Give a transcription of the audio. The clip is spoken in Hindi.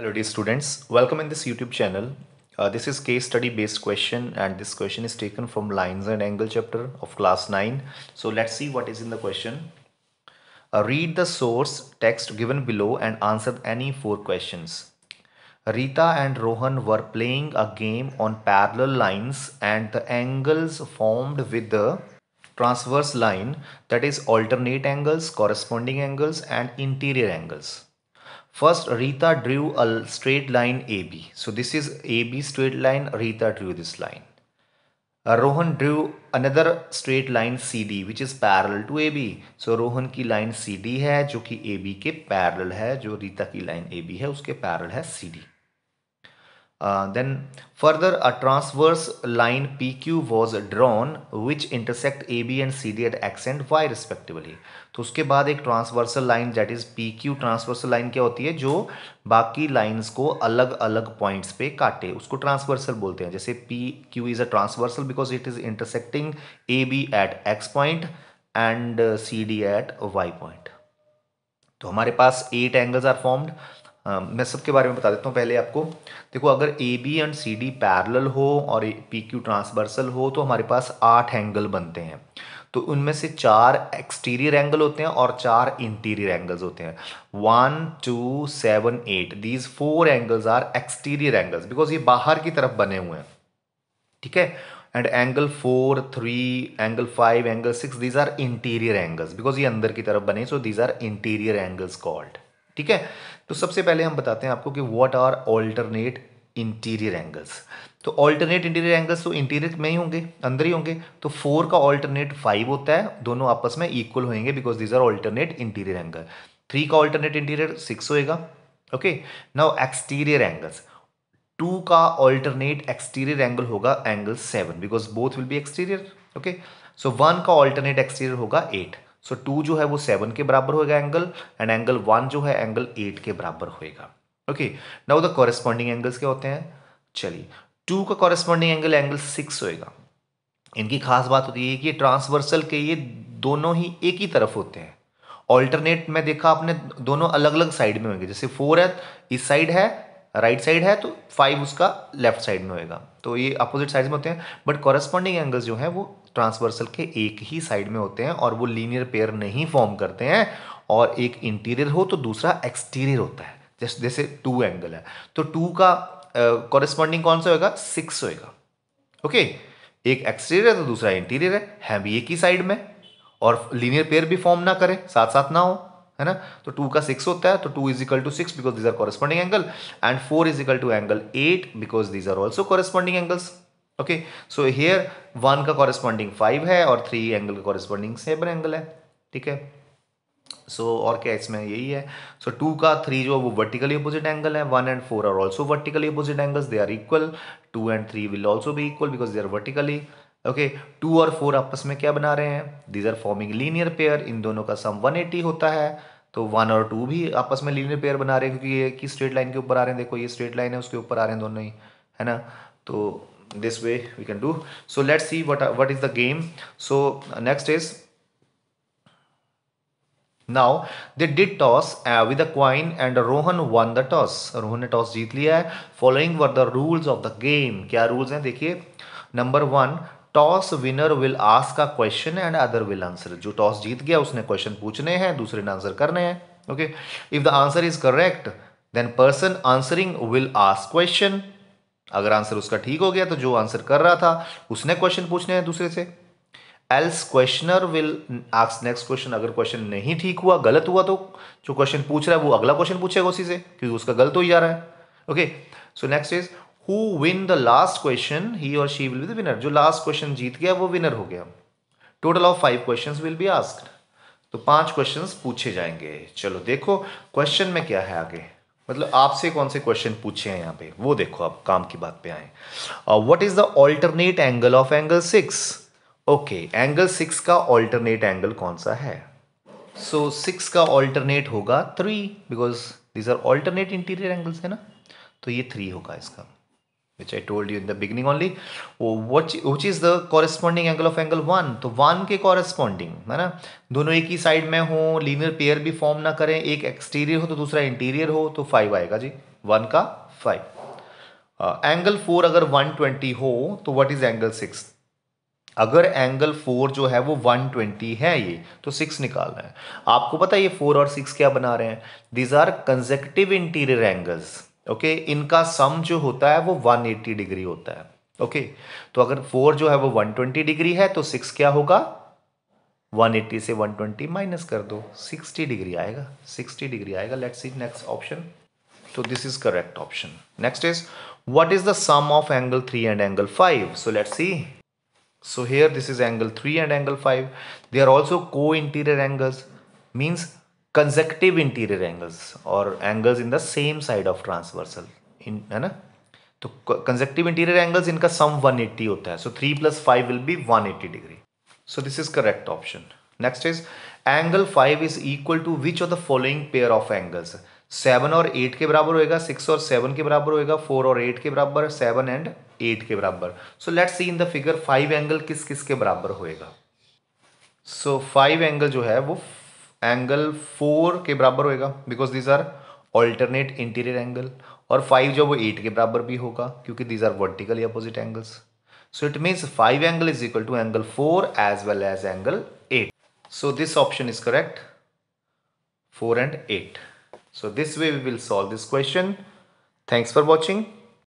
Hello dear students, welcome in this YouTube channel. Uh, this is case study based question and this question is taken from lines and angle chapter of class 9. So let's see what is in the question. Uh, read the source text given below and answer any four questions. Rita and Rohan were playing a game on parallel lines and the angles formed with the transverse line that is alternate angles, corresponding angles and interior angles. First, Rita drew a straight line AB. So this is AB straight line, Rita drew this line. Uh, Rohan drew another straight line CD which is parallel to AB. So Rohan की line CD है जो कि AB के parallel है जो Rita की line AB है उसके parallel है CD. Transverse uh, then further a transverse line PQ was drawn which intersect AB and CD at accent Y respectively तो उसके बाद एक transversal line that is Q transversal line क्या होती है जो बाकी लाइंस को अलग अलग पॉइंट्स पे काटे उसको ट्रांसवर्सल बोलते हैं जैसे P Q is a transversal because it is intersecting A B at X point and C D at Y point तो हमारे पास eight angles are formed ah, हाँ, मैं सबके बारे में बता देता हूँ पहले आपको देखो अगर A B and C D parallel हो और पी क्यू ट्रांसवर्सल हो तो हमारे पास आठ एंगल बनते हैं तो उनमें से चार एक्सटीरियर एंगल होते हैं और चार इंटीरियर एंगल्स होते हैं one two seven eight these four angles are exterior angles because ये बाहर की तरफ बने हुए हैं ठीक है and angle four three angle five angle six these are interior angles because ये अंदर की तरफ बने so these are interior angles called ठीक है तो सबसे पहले हम बताते हैं आपको कि what are alternate interior angles तो ऑल्टरनेट इंटीरियर एंगल्स तो इंटीरियर में ही होंगे अंदर ही होंगे तो फोर का ऑल्टरनेट फाइव होता है दोनों आपस में इक्वल होंगे because these are alternate interior angle three का ऑल्टरनेट इंटीरियर सिक्स होएगा okay now exterior angles two का ऑल्टरनेट एक्सटीरियर एंगल होगा angle seven because both will be exterior okay so one का ऑल्टरनेट एक्सटीरियर होगा एट सो so, टू जो है वो सेवन के बराबर होगा एंगल एंड एंगल वन जो है एंगल एट के बराबर होएगा okay now the corresponding angles क्या होते हैं चलिए टू का कॉरेस्पॉन्डिंग एंगल एंगल सिक्स होएगा इनकी खास बात होती है कि ट्रांसवर्सल के ये दोनों ही एक ही तरफ होते हैं ऑल्टरनेट में देखा आपने दोनों अलग अलग साइड में होंगे जैसे फोर है इस साइड है राइट साइड है तो फाइव उसका लेफ्ट साइड में होएगा तो ये अपोजिट साइड में होते हैं बट कॉरेस्पॉन्डिंग एंगल्स जो हैं वो ट्रांसवर्सल के एक ही साइड में होते हैं और वो लीनियर पेयर नहीं फॉर्म करते हैं और एक इंटीरियर हो तो दूसरा एक्सटीरियर होता है जैसे जैसे टू एंगल है तो टू का कॉरेस्पॉन्डिंग uh, कौन सा होगा सिक्स होएगा ओके okay? एक एक्सटीरियर है तो दूसरा इंटीरियर है, है भी एक ही साइड में और लीनियर पेयर भी फॉर्म ना करें साथ साथ ना हो है ना तो टू का सिक्स होता है तो two is equal to six because these are corresponding angle and four is equal to angle eight because these are also corresponding angles okay so here one का कॉरेस्पॉन्डिंग फाइव है और थ्री एंगल का कॉरेस्पॉन्डिंग सेवन एंगल है ठीक है सो so, और क्या इसमें यही है सो so, टू का थ्री जो है वो वर्टिकली अपोजिट एंगल है one and four are also vertically opposite angles they are equal two and three will also भी equal because they are vertically okay two और फोर आपस में क्या बना रहे हैं these are forming linear pair इन दोनों का सम 180 होता है तो वन और टू भी आपस में लीनियर पेयर बना रहे हैं क्योंकि ये किस स्ट्रेट लाइन के ऊपर आ रहे हैं देखो ये स्ट्रेट लाइन है उसके ऊपर आ रहे हैं दोनों ही है ना तो this way we can do so let see what what is the game so next is Now they did toss uh, with a coin and Rohan won the toss. Rohan ने टॉस जीत लिया है Following were the rules of the game. क्या rules हैं देखिए Number one toss winner will ask का question and other will answer जो टॉस जीत गया उसने क्वेश्चन पूछने हैं दूसरे ने आंसर करने हैं okay if the answer is correct then person answering will ask question अगर आंसर उसका ठीक हो गया तो जो आंसर कर रहा था उसने क्वेश्चन पूछने हैं दूसरे से else questioner will ask next question अगर क्वेश्चन नहीं ठीक हुआ गलत हुआ तो जो क्वेश्चन पूछ रहा है वो अगला क्वेश्चन पूछेगा उसी से क्योंकि उसका गलत हो ही जा रहा है okay so next is who win the last question ही और she will be the winner जो लास्ट क्वेश्चन जीत गया वो विनर हो गया total of five question will be asked तो पांच क्वेश्चन पूछे जाएंगे चलो देखो क्वेश्चन में क्या है आगे मतलब आपसे कौन से क्वेश्चन पूछे हैं यहाँ पे वो देखो आप काम की बात पे आए what is the alternate angle of angle six okay angle six का ऑल्टरनेट एंगल कौन सा है सो so, सिक्स का ऑल्टरनेट होगा three because these are alternate interior angles है ना तो ये थ्री होगा इसका which I told you in the beginning only, which, which is the corresponding angle of angle one? तो one के corresponding है ना दोनों एक ही साइड में हो लीनियर पेयर भी फॉर्म ना करें एक एक्सटीरियर हो तो दूसरा इंटीरियर हो तो फाइव आएगा जी वन का फाइव एंगल फोर अगर वन ट्वेंटी हो तो व्हाट इज एंगल सिक्स अगर एंगल फोर जो है वो 120 है ये तो सिक्स निकालना है आपको पता है ये फोर और सिक्स क्या बना रहे हैं these are consecutive interior angles okay okay? इनका सम जो होता है वो 180 डिग्री होता है ओके okay? तो अगर फोर जो है वो 120 डिग्री है तो सिक्स क्या होगा 180 से 120 माइनस कर दो 60 डिग्री आएगा 60 डिग्री आएगा लेट सी नेक्स्ट ऑप्शन तो this is correct option next is what is the sum of angle three and angle five so let see so here this is angle three and angle five they are also co interior angles means consecutive interior angles और angles in the same side of transversal इन है ना तो कंजेक्टिव इंटीरियर एंगल्स इनका सम 180 होता है so three plus five will be 180 degree so this is correct option next is angle five is equal to which of the following pair of angles seven और एट के बराबर होएगा सिक्स और सेवन के बराबर होएगा फोर और एट के बराबर सेवन एंड एट के बराबर so let's see in the figure five angle किस किस के बराबर होएगा सो फाइव एंगल जो है वो एंगल फोर के बराबर होएगा because these are alternate interior angle और फाइव जो वो एट के बराबर भी होगा क्योंकि these are vertical opposite angles so it means five angle is equal to angle four as well as angle eight so this option is correct four and eight so this way we will solve this question thanks for watching